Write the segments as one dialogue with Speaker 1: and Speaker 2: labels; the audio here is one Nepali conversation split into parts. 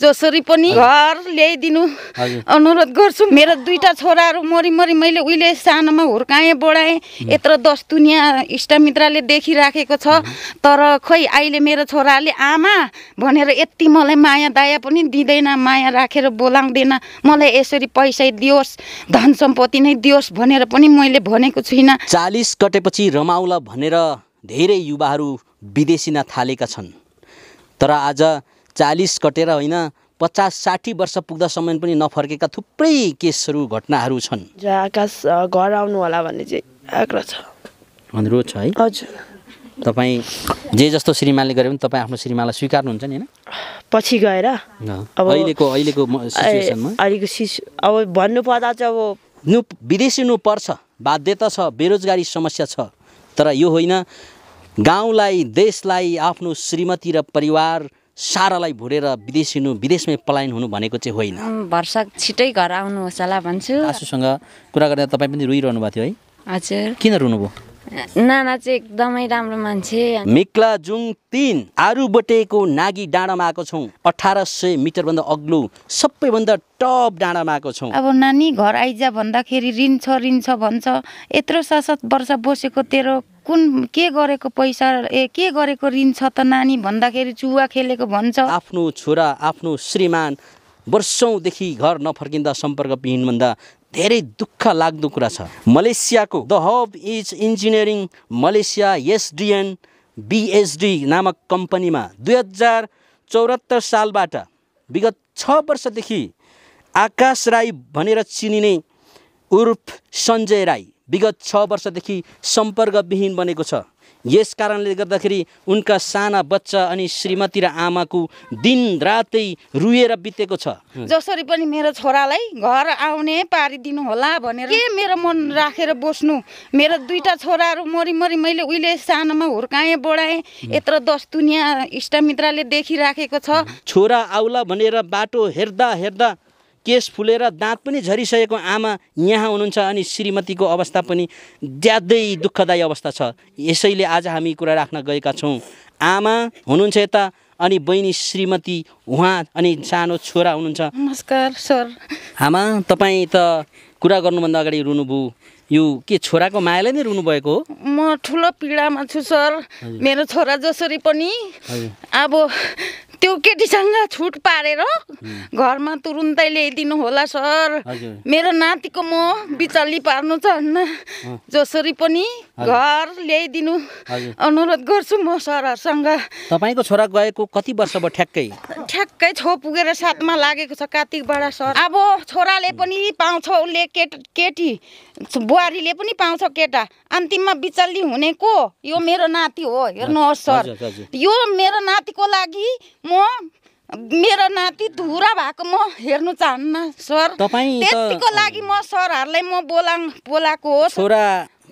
Speaker 1: जसरी पनि घर ल्याइदिनु अनुरोध गर्छु मेरो दुईवटा छोराहरू मरिमरि मैले उहिले सानोमा हुर्काएँ बढाएँ यत्र दस दुनियाँ इष्टमित्रले देखिराखेको छ तर खोइ अहिले मेरो छोराले आमा भनेर यति मलाई माया दाया पनि दिँदैन माया राखेर बोलाउँदैन मलाई यसरी पैसा दियोस् धन सम्पत्ति
Speaker 2: नै दियोस् भनेर पनि मैले भनेको छुइनँ चालिस कटेपछि रमाउला भनेर धेरै युवाहरू विदेशी थालेका छन् तर आज चालिस कटेर होइन पचास साठी वर्ष पुग्दासम्म पनि नफर्केका थुप्रै केसहरू घटनाहरू छन्
Speaker 3: आकाश घर आउनु होला भन्ने चाहिँ आग्रह
Speaker 2: छ अनुरोध छ है हजुर तपाईँ जे जस्तो श्रीमानले गरे पनि तपाईँ आफ्नो श्रीमानलाई स्वीकार्नुहुन्छ नि होइन पछि गएर अब अहिलेको अहिलेको अहिलेको शिशु अब भन्नुपर्दा चाहिँ अब नु विदेशिनु पर्छ बाध्यता छ बेरोजगारी समस्या छ तर यो होइन गाउँलाई देशलाई आफ्नो श्रीमती र परिवार सारालाई भुरेर विदेश हिँड्नु विदेशमै पलायन हुनु भनेको चाहिँ होइन भर्सक छिटै घर आउनुहोस् होला भन्छु आसुसँग कुरा गर्दा तपाईँ पनि रुइरहनु भएको थियो है हजुर किन रुनुभयो
Speaker 1: नाना चाहिँ एकदमै राम्रो मान्छे
Speaker 2: मिक्ला जुङ तिन बटेको नागी डाँडामा आएको छौँ अठार सय मिटरभन्दा अग्लो सबैभन्दा टप डाँडामा आएको छौँ अब
Speaker 1: नानी घर आइजा भन्दाखेरि ऋण छ ऋण छ भन्छ यत्रो सात वर्ष बसेको तेरो कुन के गरेको पैसा ए के गरेको ऋण छ त नानी भन्दाखेरि चुवा खेलेको भन्छ
Speaker 2: आफ्नो छोरा आफ्नो श्रीमान वर्षौँदेखि घर नफर्किँदा सम्पर्क विहीन भन्दा धेरै दुःख लाग्दो कुरा छ मलेसियाको the hub is engineering Malaysia SDN BHD नामक कम्पनीमा दुई हजार चौरात्तर सालबाट विगत छ वर्षदेखि आकाश राई भनेर चिनिने उर्फ सञ्जय राई विगत छ वर्षदेखि सम्पर्कविहीन बनेको छ यस कारणले गर्दाखेरि उनका साना बच्चा अनि श्रीमती र आमाको दिन रातै रुएर बितेको छ
Speaker 1: जसरी पनि मेरो छोरालाई घर आउने पारिदिनु होला भनेर के मेरो मन राखेर बस्नु मेरो दुईवटा छोराहरू मरिमरी मैले उहिले सानोमा हुर्काएँ बढाएँ यत्र दस दुनियाँ इष्टमित्रले देखिराखेको छ
Speaker 2: छोरा आउला भनेर बाटो हेर्दा हेर्दा केस फुलेर दाँत पनि झरिसकेको आमा यहाँ हुनुहुन्छ अनि श्रीमतीको अवस्था पनि ज्यादै दुःखदायी अवस्था छ यसैले आज हामी कुरा राख्न गएका छौँ आमा हुनुहुन्छ यता अनि बहिनी श्रीमती उहाँ अनि सानो छोरा हुनुहुन्छ नमस्कार सर आमा तपाईँ त कुरा गर्नुभन्दा अगाडि रुनुभयो यो के छोराको मायाले नै रुनु भएको हो
Speaker 1: म ठुलो पीडामा छु सर मेरो छोरा जसरी पनि अब त्यो केटीसँग छुट पारेर घरमा तुरुन्तै ल्याइदिनु होला सर मेरो नातिको म बिचल्ली पार्नु चाहन्न जसरी पनि घर ल्याइदिनु अनुरोध गर्छु म सरहरूसँग
Speaker 2: तपाईँको छोरा गएको कति वर्ष भयो ठ्याक्कै
Speaker 1: ठ्याक्कै छो पुगेर साथमा लागेको छ कार्तिकबाट सर अब छोराले पनि पाउँछ उसले केट केटी बुहारीले पनि पाउँछ केटा अन्तिममा बिचल्ली हुने को यो मेरो नाति हो हेर्नुहोस् सर यो मेरो नातिको लागि म मेरो नाति धुरा भएको म हेर्नु चाहन्न सर त्यतिको लागि म सरहरूलाई म बोला बोलाएको हो छोरा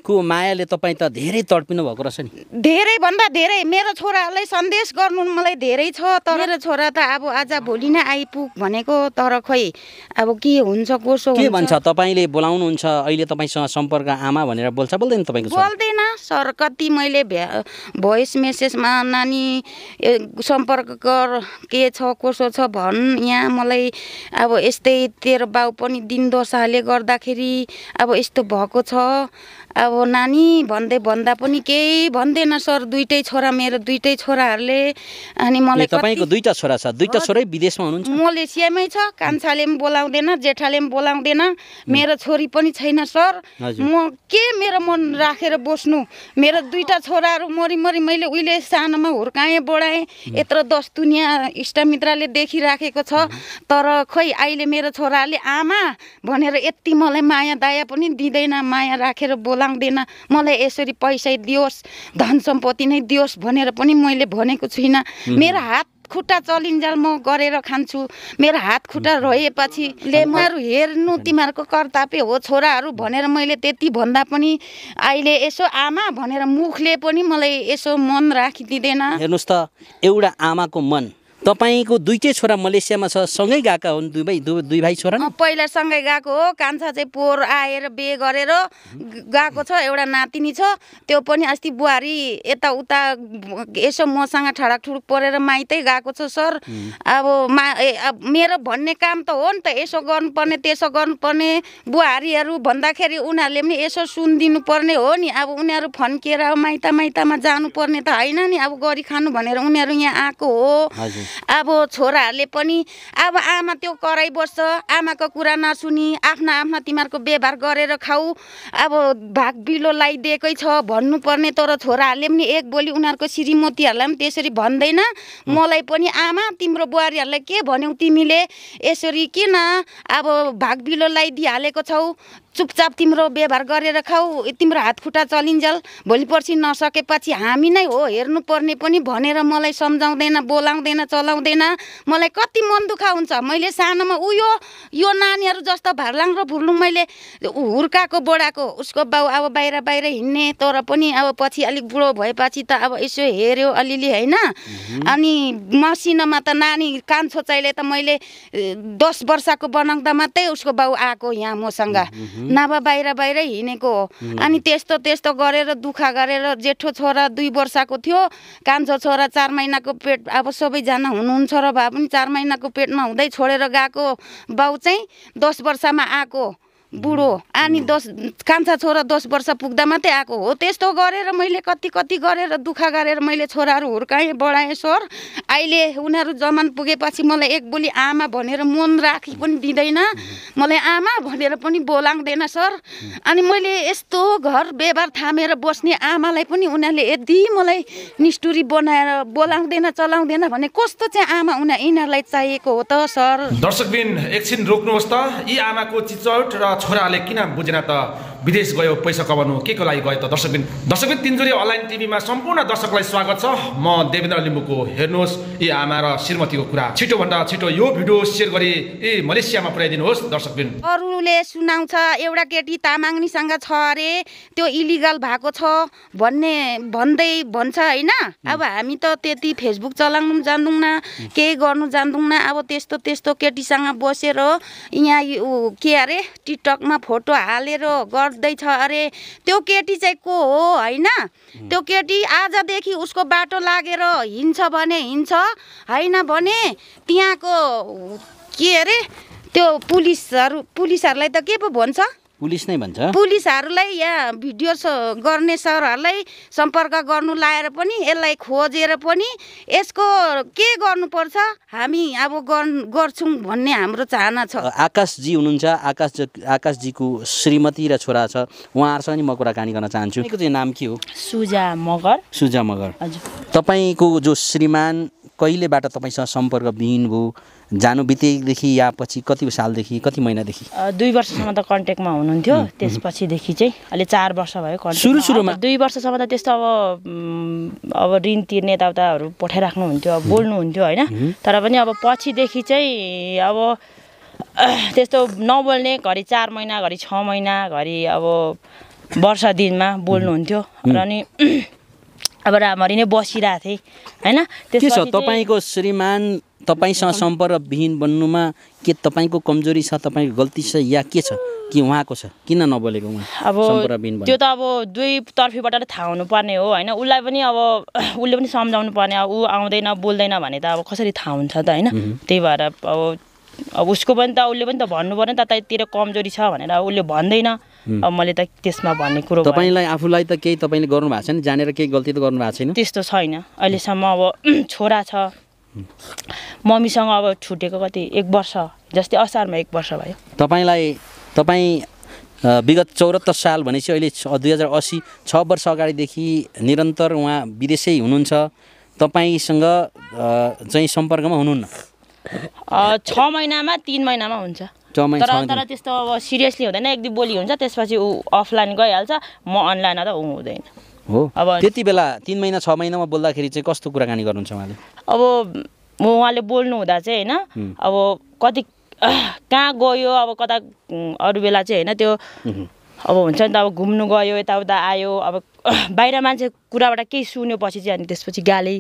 Speaker 2: को मायाले तपाईँ त धेरै तडपिनु भएको रहेछ नि
Speaker 1: धेरै भन्दा धेरै मेरो छोरालाई सन्देश गर्नु मलाई धेरै छ तर मेरो छोरा त अब आज भोलि नै आइपुग भनेको तर खोइ अब के हुन्छ कसो के भन्छ
Speaker 2: तपाईँले बोलाउनुहुन्छ अहिले तपाईँसँग सम्पर्क आमा भनेर बोल्छ बोल्दैन तपाईँको
Speaker 1: बोल्दैन सर कति मैले भोइस मेसेजमा नानी सम्पर्क गर के छ कसो छ भन् यहाँ मलाई अब यस्तै तेरो बाउ पनि दिन गर्दाखेरि अब यस्तो भएको छ अब अब नानी भन्दै भन्दा पनि केही भन्दैन सर दुइटै छोरा मेरो दुइटै छोराहरूले अनि मलाई तपाईँको
Speaker 2: दुईवटा छोरा छ दुईवटा छोरै विदेशमा हुनुहुन्छ
Speaker 1: मलेसियामै छ कान्छाले पनि बोलाउँदैन जेठाले पनि बोलाउँदैन मेरो छोरी पनि छैन सर म के मेरो मन राखेर बस्नु मेरो दुईवटा छोराहरू मरिमरि मैले उहिले सानोमा हुर्काएँ बढाएँ यत्रो दस दुनियाँ इष्टमित्रले देखिराखेको छ तर खै अहिले मेरो छोराले आमा भनेर यति मलाई माया दाया पनि दिँदैन माया राखेर बोलाउँदैन सक्दिनँ मलाई यसरी पैसा दियोस् धन सम्पत्ति नै दियोस् भनेर पनि मैले भनेको छुइनँ मेरो हात खुट्टा चलिन्जाल म गरेर खान्छु मेरो हात खुट्टा रहेपछि ले हेर्नु तिमीहरूको कर्तापे हो छोराहरू भनेर मैले त्यति भन्दा पनि अहिले यसो आमा भनेर मुखले पनि मलाई यसो मन राखिदिँदैन
Speaker 2: हेर्नुहोस् त एउटा आमाको मन तपाईँको दुइटै छोरा मलेसियामा छ सँगै गएका हुन् दुई दुई दुई भाइ छोरा
Speaker 1: पहिला सँगै गएको हो कान्छा चाहिँ पोहोर आएर बिहे गरेर गएको छ एउटा नातिनी छ त्यो पनि अस्ति बुहारी यताउता यसो मसँग ठुडुक परेर माइतै गएको छ सर अब मा मेरो भन्ने काम त हो नि त यसो गर्नुपर्ने त्यसो गर्नुपर्ने बुहारीहरू भन्दाखेरि उनीहरूले पनि यसो सुनिदिनु पर्ने हो नि अब उनीहरू फन्किएर माइता माइतामा जानुपर्ने त होइन नि अब गरी खानु भनेर उनीहरू यहाँ आएको हो अब छोराहरूले पनि अब आमा त्यो बस्छ आमाको कुरा नसुनी आफ्ना आफ्ना तिमीहरूको व्यवहार गरेर खाऊ अब भाग बिलो लगाइदिएकै छ भन्नुपर्ने तर छोराहरूले पनि एक बोली उनीहरूको श्रीमतीहरूलाई पनि त्यसरी भन्दैन मलाई पनि आमा तिम्रो बुहारीहरूलाई के भन्यौ तिमीले यसरी किन अब भाग बिलो लगाइदिइहालेको छौ चुपचाप तिम्रो व्यवहार गरेर खाऊ तिम्रो हातखुट्टा चलिन्जल भोलि पर्सि नसकेपछि हामी नै हो हेर्नुपर्ने पनि भनेर मलाई सम्झाउँदैन बोलाउँदैन चलाउँदैन मलाई कति मन दुःख हुन्छ मैले सानोमा उयो यो नानीहरू जस्तो भारलाङ र भुर्लुङ मैले हुर्काएको बोडाको उसको बाउ अब बाहिर बाहिर हिँड्ने तर पनि अब पछि अलिक बुढो भएपछि त अब यसो हेऱ्यो अलिअलि होइन अनि मसिनोमा त नानी कान छोचाइले त मैले दस वर्षको बनाउँदा मात्रै उसको बाउ आएको यहाँ मसँग नभए बाहिर बाहिर हिँडेको हो अनि त्यस्तो त्यस्तो गरेर दुःख गरेर जेठो छोरा दुई वर्षको थियो कान्छो छोरा चार महिनाको पेट अब सबैजना हुनुहुन्छ र भए पनि चार महिनाको पेटमा हुँदै छोडेर गएको बाउ चाहिँ दस वर्षमा आएको बुढो अनि दस कान्छा छोरा दस वर्ष पुग्दा मात्रै आएको हो त्यस्तो गरेर मैले कति कति गरेर दुःख गरेर मैले छोराहरू हुर्काएँ बढाएँ सर अहिले उनीहरू जमान पुगेपछि मलाई एक बोली आमा भनेर मन राखी पनि दिँदैन मलाई आमा भनेर पनि बोलाउँदैन सर अनि मैले यस्तो घर व्यवहार थामेर बस्ने आमालाई पनि उनीहरूले यदि मलाई निष्ठुरी बनाएर बोलाउँदैन चलाउँदैन भने कस्तो चाहिँ आमा उनीहरू यिनीहरूलाई चाहिएको हो त सर
Speaker 4: दर्शकबिन एकछिन रोक्नुहोस् त यी आमाको चिचौट र छोराले किन बुझ्न त विदेश गयो पैसा कमाउनु के को लागि गयो त दर्शकबिन दर्शकबिन तिनजोरी अनलाइन टिभीमा सम्पूर्ण दर्शकलाई स्वागत छ म देवेन्द्र लिम्बूको हेर्नुहोस् ए आमा र श्रीमतीको कुरा छिटोभन्दा छिटो यो भिडियो सेयर गरी ए मलेसियामा पुर्याइदिनुहोस् दर्शकबिन
Speaker 1: अरूले सुनाउँछ एउटा केटी तामाङनीसँग छ अरे त्यो इलिगल भएको छ भन्ने भन्दै भन्छ होइन अब हामी त त्यति फेसबुक चलाउनु जान्दौँ न केही गर्नु जान्दैनौँ अब त्यस्तो त्यस्तो केटीसँग बसेर यहाँ के अरे टिकटकमा फोटो हालेर गर् खोज्दैछ अरे त्यो केटी चाहिँ को हो होइन त्यो केटी आजदेखि उसको बाटो लागेर हिँड्छ भने हिँड्छ होइन भने त्यहाँको के अरे त्यो पुलिसहरू पुलिसहरूलाई त के पो भन्छ
Speaker 2: पुलिस नै भन्छ
Speaker 1: पुलिसहरूलाई या भिडियो गर्ने सरहरूलाई सम्पर्क गर्नु लाएर पनि यसलाई खोजेर पनि यसको के गर्नुपर्छ हामी अब गर्छौँ भन्ने हाम्रो चाहना छ
Speaker 2: आकाशजी हुनुहुन्छ आकाश आकाशजीको श्रीमती र छोरा छ उहाँहरूसँग नि म कुराकानी गर्न चाहन्छु नाम के हो
Speaker 1: सुजा मगर
Speaker 2: सुजा मगर हजुर तपाईँको जो श्रीमान कहिलेबाट तपाईँसँग सम्पर्क विहीन भयो जानु बित्तिकैदेखि या पछि कति सालदेखि कति महिनादेखि
Speaker 4: दुई वर्षसम्म त कन्ट्याक्टमा हुनुहुन्थ्यो त्यसपछिदेखि चाहिँ अहिले चार वर्ष भयो सुरु सुरुमा दुई वर्षसम्म त त्यस्तो अब अब ऋण तिर्ने यताउताहरू पठाइराख्नुहुन्थ्यो अब बोल्नुहुन्थ्यो होइन तर पनि अब पछिदेखि चाहिँ अब त्यस्तो नबोल्ने घरि चार महिना घरि छ महिना घरि अब वर्ष दिनमा बोल्नुहुन्थ्यो र नि अब राम्ररी
Speaker 2: नै बसिरहेको थिएँ होइन के छ तपाईँको श्रीमान तपाईँसँग सम्पर्कविहीन बन्नुमा के तपाईँको कमजोरी छ तपाईँको गल्ती छ या के छ कि उहाँको छ किन नबोलेको उहाँ अब त्यो त
Speaker 4: अब दुई नै थाहा हुनुपर्ने हो होइन उसलाई पनि अब उसले पनि सम्झाउनु पर्ने अब ऊ आउँदैन बोल्दैन भने त अब कसरी थाहा हुन्छ त होइन त्यही भएर अब अब उसको पनि त उसले पनि त भन्नु पऱ्यो नि त तैँतिर कमजोरी छ भनेर उसले भन्दैन अब
Speaker 2: मैले त त्यसमा भन्ने कुरो तपाईँलाई आफूलाई त केही तपाईँले गर्नु भएको छैन जानेर केही गल्ती त गर्नु भएको छैन त्यस्तो छैन
Speaker 4: अहिलेसम्म अब छोरा छ मम्मीसँग अब छुटेको कति एक वर्ष जस्तै असारमा एक वर्ष भयो
Speaker 2: तपाईँलाई तपाईँ विगत चौरात्तर साल भनेपछि अहिले दुई हजार असी छ वर्ष अगाडिदेखि निरन्तर उहाँ विदेशै हुनुहुन्छ तपाईँसँग चाहिँ सम्पर्कमा हुनुहुन्न
Speaker 4: छ महिनामा तिन महिनामा हुन्छ तर तर त्यस्तो अब सिरियसली हुँदैन एक दुई बोली हुन्छ त्यसपछि ऊ अफलाइन गइहाल्छ म अनलाइन त ऊ हुँदैन
Speaker 2: हो अब त्यति बेला तिन महिना छ महिनामा बोल्दाखेरि चाहिँ कस्तो कुराकानी गर्नुहुन्छ उहाँले
Speaker 4: अब म उहाँले बोल्नु हुँदा चाहिँ होइन अब कति कहाँ गयो अब कता अरू बेला चाहिँ होइन त्यो अब हुन्छ नि त अब घुम्नु गयो यताउता आयो अब बाहिर मान्छे कुराबाट केही पछि चाहिँ अनि त्यसपछि गाली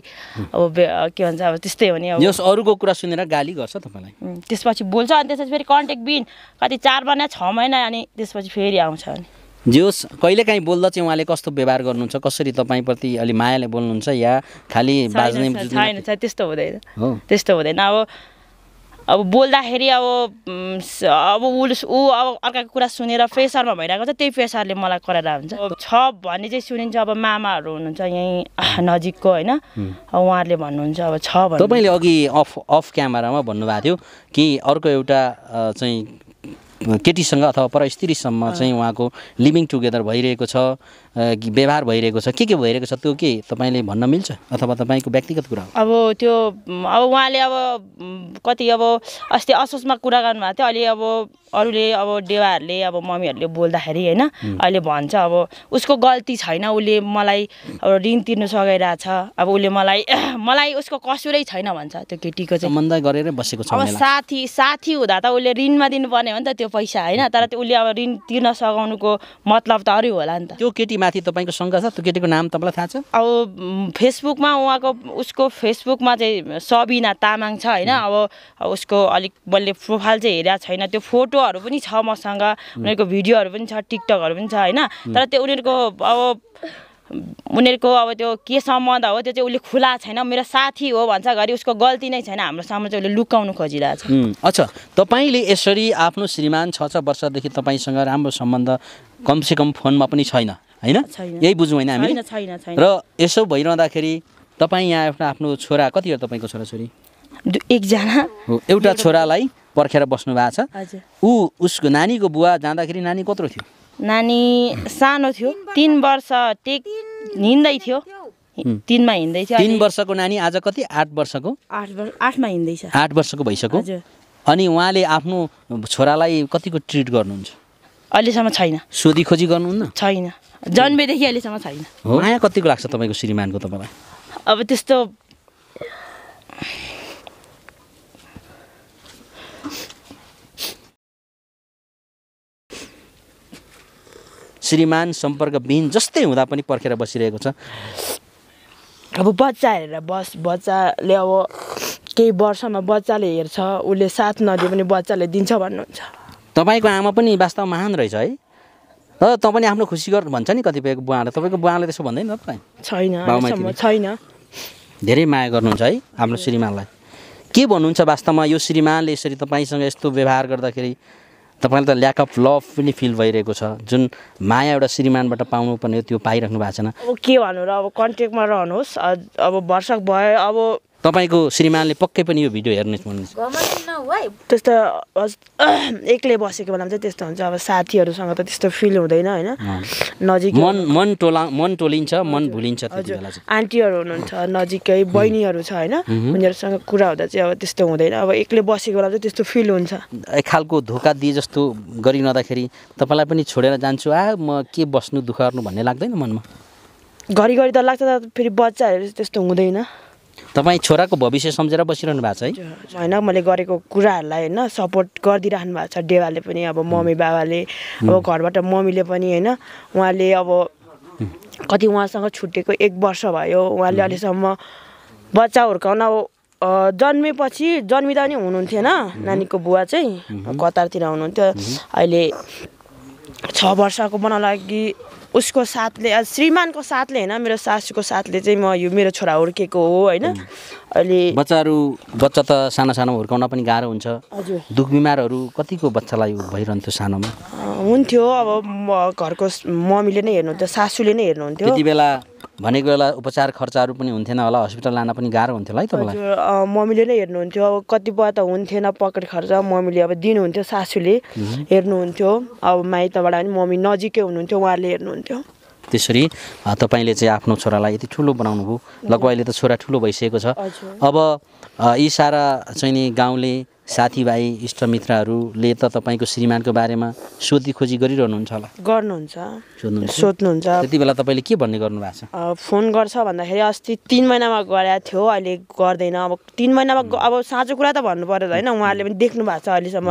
Speaker 4: अब के भन्छ अब त्यस्तै हो नि अब यस
Speaker 2: अरूको कुरा सुनेर
Speaker 4: गाली गर्छ तपाईँलाई त्यसपछि बोल्छ अनि त्यसपछि फेरि कन्ट्याक्ट बिन कति चार महिना छ महिना अनि त्यसपछि फेरि आउँछ अनि
Speaker 2: जे कहिले कहिलेकाहीँ बोल्दा चाहिँ उहाँले कस्तो व्यवहार गर्नुहुन्छ कसरी तपाईँप्रति अलि मायाले बोल्नुहुन्छ या खालि बाज्ने छैन
Speaker 4: त्यस्तो हुँदैन
Speaker 2: त्यस्तो हुँदैन अब
Speaker 4: अब बोल्दाखेरि अब अब उस ऊ अब अर्काको कुरा सुनेर प्रेसरमा भइरहेको छ त्यही प्रेसरले मलाई कराएर हुन्छ छ भन्ने चाहिँ सुनिन्छ अब मामाहरू हुनुहुन्छ यहीँ नजिकको होइन
Speaker 2: अब
Speaker 4: उहाँहरूले भन्नुहुन्छ अब छ
Speaker 2: तपाईँले अघि अफ अफ क्यामेरामा भन्नुभएको थियो कि अर्को एउटा चाहिँ केटीसँग अथवा पर स्त्रीसम्म चाहिँ उहाँको लिभिङ टुगेदर भइरहेको छ व्यवहार भइरहेको छ के के भइरहेको छ त्यो के तपाईँले भन्न मिल्छ अथवा तपाईँको व्यक्तिगत कुरा
Speaker 4: अब त्यो अब उहाँले अब कति अब अस्ति असोजमा कुरा गर्नुभएको थियो अहिले अब अरूले अब डेवाहरूले अब मम्मीहरूले बोल्दाखेरि होइन अहिले भन्छ अब उसको गल्ती छैन उसले मलाई अब ऋण तिर्नु छ अब उसले मलाई मलाई उसको कसुरै छैन भन्छ त्यो केटीको चाहिँ
Speaker 2: सम्बन्ध गरेर बसेको छ अब साथी
Speaker 4: साथी हुँदा त उसले ऋणमा दिनुपर्ने हो नि त त्यो पैसा होइन तर त्यो उसले अब ऋण तिर्न सघाउनुको मतलब त अरू होला नि त
Speaker 2: त्यो केटी माथि तपाईँको सङ्घ छ त्यो केटीको नाम तपाईँलाई थाहा छ अब
Speaker 4: फेसबुकमा उहाँको उसको फेसबुकमा चाहिँ सबिना तामाङ छ होइन अब उसको अलिक बलले प्रोफाइल चाहिँ हेरेको छैन त्यो फोटोहरू पनि छ मसँग उनीहरूको भिडियोहरू पनि छ टिकटकहरू पनि छ होइन तर त्यो उनीहरूको अब उनीहरूको अब त्यो के सम्बन्ध हो त्यो चाहिँ उसले खुला छैन मेरो साथी हो भन्छ घरि उसको गल्ती नै छैन हाम्रो सामु चाहिँ उसले लुकाउनु खोजिरहेको
Speaker 2: छ अच्छा तपाईँले यसरी आफ्नो श्रीमान छ छ वर्षदेखि तपाईँसँग राम्रो सम्बन्ध कमसेकम फोनमा पनि छैन होइन यही बुझौँ होइन हामी
Speaker 4: छैन र
Speaker 2: यसो भइरहँदाखेरि तपाईँ यहाँ आफ्नो आफ्नो छोरा कति हो तपाईँको छोराछोरी एकजना हो एउटा छोरालाई पर्खेर बस्नु भएको छ ऊ उसको नानीको बुवा जाँदाखेरि नानी कत्रो थियो
Speaker 4: नानी सानो थियो तिन वर्ष टेक हिँड्दै थियो तिनमा हिँड्दै थियो तिन
Speaker 2: वर्षको नानी आज कति आठ वर्षको
Speaker 4: आठ वर्ष आठमा हिँड्दैछ
Speaker 2: आठ वर्षको भइसक्यो अनि उहाँले आफ्नो छोरालाई कतिको ट्रिट गर्नुहुन्छ अहिलेसम्म छैन सोधी खोजी गर्नुहुन्न छैन
Speaker 4: जन्मेदेखि अहिलेसम्म छैन
Speaker 2: माया कतिको लाग्छ तपाईँको श्रीमानको तपाईँलाई अब त्यस्तो श्रीमान सम्पर्कविहीन जस्तै हुँदा पनि पर्खेर बसिरहेको छ
Speaker 3: अब बच्चा हेरेर बस बच्चाले अब केही वर्षमा बच्चाले हेर्छ उसले साथ नदिए पनि बच्चाले दिन्छ भन्नुहुन्छ
Speaker 2: तपाईँको आमा पनि वास्तव महान रहेछ है तर पनि आफ्नो खुसी गर्नु भन्छ नि कतिपयको बुवाले तपाईँको बुवाले त्यसो भन्दैन तपाईँ
Speaker 3: छैन छैन
Speaker 2: धेरै माया गर्नुहुन्छ है हाम्रो श्रीमानलाई के भन्नुहुन्छ वास्तवमा यो श्रीमानले यसरी तपाईँसँग यस्तो व्यवहार गर्दाखेरि तपाईँलाई त ल्याक अफ लभ पनि फिल भइरहेको छ जुन माया एउटा श्रीमानबाट पाउनु हो त्यो पाइराख्नु भएको छैन
Speaker 3: अब के भन्नु र अब कन्ट्याक्टमा रहनुहोस्
Speaker 2: अब वर्षक भयो अब तपाईँको श्रीमानले पक्कै पनि यो भिडियो हेर्ने
Speaker 1: भन्नुहोस्
Speaker 3: त्यस्तो एक्लै बसेको बेलामा चाहिँ त्यस्तो हुन्छ अब साथीहरूसँग त त्यस्तो फिल हुँदैन होइन नजिक मन
Speaker 2: मन टोला मन टोलिन्छ मन भुलिन्छ आन्टीहरू
Speaker 3: हुनुहुन्छ नजिकै बहिनीहरू छ होइन उनीहरूसँग कुरा हुँदा चाहिँ अब त्यस्तो हुँदैन अब एक्लै बसेको बेला चाहिँ त्यस्तो फिल हुन्छ
Speaker 2: एक खालको धोका दिए जस्तो गरिरहँदाखेरि तपाईँलाई पनि छोडेर जान्छु आ म के बस्नु दुःख गर्नु भन्ने लाग्दैन मनमा
Speaker 3: घरिघरि त लाग्छ फेरि बच्चाहरू त्यस्तो हुँदैन
Speaker 2: तपाईँ छोराको भविष्य सम्झेर बसिरहनु भएको छ
Speaker 3: है होइन मैले गरेको कुराहरूलाई होइन सपोर्ट गरिदिइराख्नु भएको छ डेवाले पनि अब मम्मी बाबाले अब घरबाट मम्मीले पनि होइन उहाँले अब कति उहाँसँग छुटेको एक वर्ष भयो उहाँले अहिलेसम्म बच्चा हुर्काउन अब जन्मेपछि जन्मिँदा पनि हुनुहुन्थेन नानीको बुवा चाहिँ कतारतिर हुनुहुन्थ्यो अहिले छ वर्षको बनाउन लागि उसको साथले श्रीमानको साथले होइन मेरो सासूको साथले चाहिँ म यो मेरो
Speaker 2: छोरा हुर्केको हो होइन अहिले बच्चाहरू बच्चा त सानो सानो हुर्काउन पनि गाह्रो हुन्छ हजुर दुख बिमारहरू कतिको बच्चालाई भइरहन्थ्यो सानोमा
Speaker 3: हुन्थ्यो अब घरको मम्मीले नै हेर्नुहुन्थ्यो सासूले नै हेर्नुहुन्थ्यो त्यति
Speaker 2: बेला भनेको बेला उपचार खर्चहरू पनि हुन्थेन होला हस्पिटल लान पनि गाह्रो हुन्थ्यो होला है
Speaker 3: तपाईँलाई मम्मीले नै हेर्नुहुन्थ्यो अब कतिपय त हुन्थेन पकेट खर्च मम्मीले अब दिनुहुन्थ्यो सासूले हेर्नुहुन्थ्यो अब माइतबाट डाँडा पनि मम्मी नजिकै हुनुहुन्थ्यो उहाँले हेर्नुहुन्थ्यो
Speaker 2: त्यसरी तपाईँले चाहिँ आफ्नो छोरालाई यति ठुलो बनाउनु भयो लगभग अहिले त छोरा ठुलो भइसकेको छ अब यी सारा चाहिँ नि गाउँले साथीभाइ इष्टमित्रहरूले त तपाईँको श्रीमानको बारेमा सोधीखोजी गरिरहनुहुन्छ होला गर्नुहुन्छ सोध्नुहुन्छ त्यति बेला तपाईँले के भन्ने गर्नुभएको
Speaker 3: छ फोन गर्छ भन्दाखेरि अस्ति तिन महिनामा गरेको थियो अहिले गर्दैन अब तिन महिनामा अब साँचो कुरा त भन्नु पऱ्यो होइन उहाँहरूले पनि देख्नु भएको छ अहिलेसम्म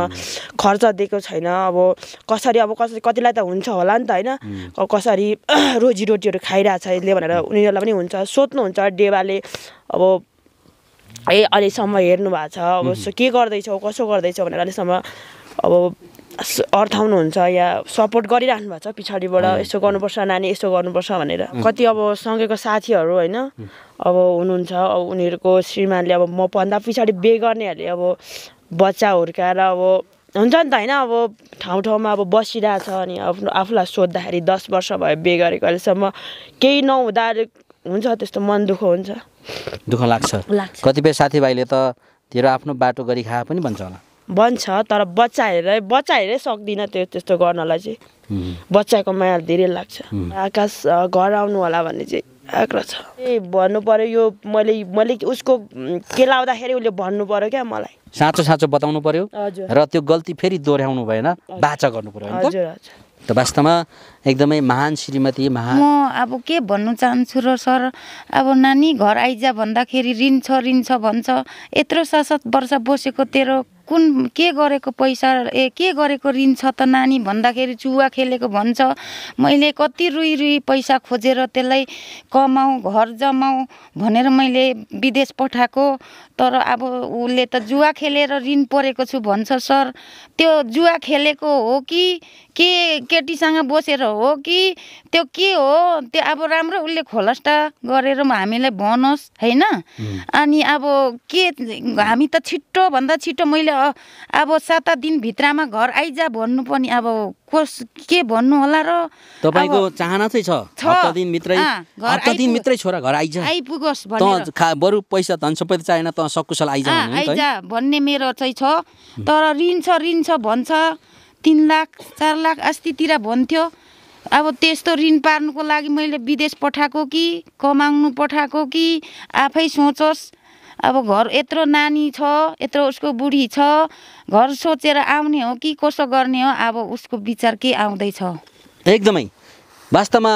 Speaker 3: खर्च दिएको छैन अब कसरी अब कसरी कतिलाई त हुन्छ होला नि त होइन कसरी रोजीरोटीहरू खाइरहेछ यसले भनेर उनीहरूलाई पनि हुन्छ सोध्नुहुन्छ डेवाले अब है अहिलेसम्म हेर्नु भएको छ अब के गर्दैछौ कसो गर्दैछौ भनेर अहिलेसम्म अब अर्थाउनुहुन्छ या सपोर्ट गरिराख्नु भएको छ पछाडिबाट यसो गर्नुपर्छ नानी यसो गर्नुपर्छ भनेर कति अब सँगैको साथीहरू होइन अब हुनुहुन्छ अब उनीहरूको श्रीमानले अब म भन्दा पछाडि बे गर्नेहरूले अब बच्चा हुर्काएर अब हुन्छ नि त होइन अब ठाउँ ठाउँमा अब बसिरहेछ अनि आफ्नो आफूलाई सोद्धाखेरि दस वर्ष भयो बे गरेको अहिलेसम्म केही नहुँदा हुन्छ त्यस्तो मन दुःख हुन्छ
Speaker 2: दुःख लाग्छ कतिपय साथीभाइले त तेरो आफ्नो बाटो गरी खा पनि भन्छ होला
Speaker 3: भन्छ तर बच्चा हेरेर बच्चा हेरै सक्दिनँ त्यो त्यस्तो गर्नलाई
Speaker 2: चाहिँ
Speaker 3: बच्चाको माया धेरै लाग्छ आकाश घर आउनु होला भन्ने चाहिँ आग्रह छ ए भन्नु पऱ्यो यो मैले मैले उसको केलाउँदाखेरि उसले भन्नु पऱ्यो क्या मलाई
Speaker 2: साँचो साँचो बताउनु पऱ्यो र त्यो गल्ती फेरि दोहोऱ्याउनु भएन बाचा गर्नु पऱ्यो हजुर हजुर त वास्तवमा एकदमै महान श्रीमती महान
Speaker 1: म अब के भन्नु चाहन्छु र सर अब नानी घर आइजा भन्दाखेरि ऋण छ ऋण छ भन्छ यत्रो सात सात वर्ष बसेको तेरो कुन के गरेको पैसा ए के गरेको ऋण छ त नानी भन्दाखेरि चुवा खेलेको भन्छ मैले कति रुई रुई पैसा खोजेर त्यसलाई कमाऊ घर जमाऊ भनेर मैले विदेश पठाएको तर अब उसले त जुवा खेलेर ऋण परेको छु भन्छ सर त्यो जुवा खेलेको हो कि के केटीसँग बसेर हो कि त्यो के हो त्यो अब राम्रो उसले खोलस्टा गरेर हामीलाई भनोस् होइन अनि अब के हामी त छिट्टोभन्दा छिट्टो मैले अब सात आठ दिनभित्रमा घर आइज भन्नु पनि अब कस के भन्नु होला र
Speaker 2: तपाईँको चाहना चाहिँ छ दिन दिन भित्रै छोरा घर आइजा
Speaker 1: आइपुगोस्
Speaker 2: बरु पैसा धन सबै चाहेन त सकुशल आइज आइजा
Speaker 1: भन्ने मेरो चाहिँ छ तर ऋण छ ऋण छ भन्छ तिन लाख चार लाख अस्तितिर भन्थ्यो अब त्यस्तो ऋण पार्नुको लागि मैले विदेश पठाएको कि कमाउनु पठाएको कि आफै सोचोस् अब घर यत्रो नानी छ यत्रो उसको बुढी छ घर सोचेर आउने हो कि कसो गर्ने हो अब उसको विचार के आउँदैछ
Speaker 2: एकदमै वास्तवमा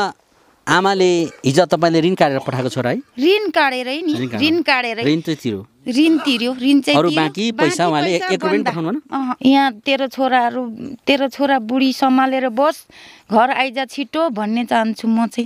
Speaker 2: आमाले हिजो तपाईँले ऋण काटेर पठाएको छोरा है
Speaker 1: ऋण काटेरै नि ऋण काटेर ऋण चाहिँ तिर्यो ऋण तिर्यो ऋण चाहिँ अरू बाँकी पैसा उहाँले एक रुपियाँ पठाउनु भएन यहाँ तेरो छोराहरू तेरो छोरा बुढी सम्हालेर बस घर आइजा छिटो भन्ने चाहन्छु म चाहिँ